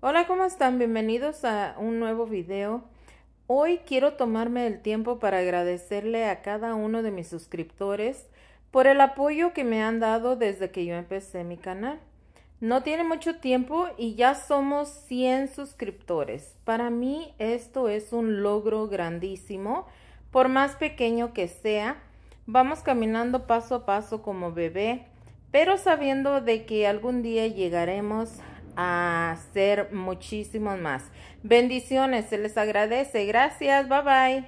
Hola, ¿cómo están? Bienvenidos a un nuevo video. Hoy quiero tomarme el tiempo para agradecerle a cada uno de mis suscriptores por el apoyo que me han dado desde que yo empecé mi canal. No tiene mucho tiempo y ya somos 100 suscriptores. Para mí esto es un logro grandísimo, por más pequeño que sea. Vamos caminando paso a paso como bebé, pero sabiendo de que algún día llegaremos a hacer muchísimos más. Bendiciones, se les agradece. Gracias, bye bye.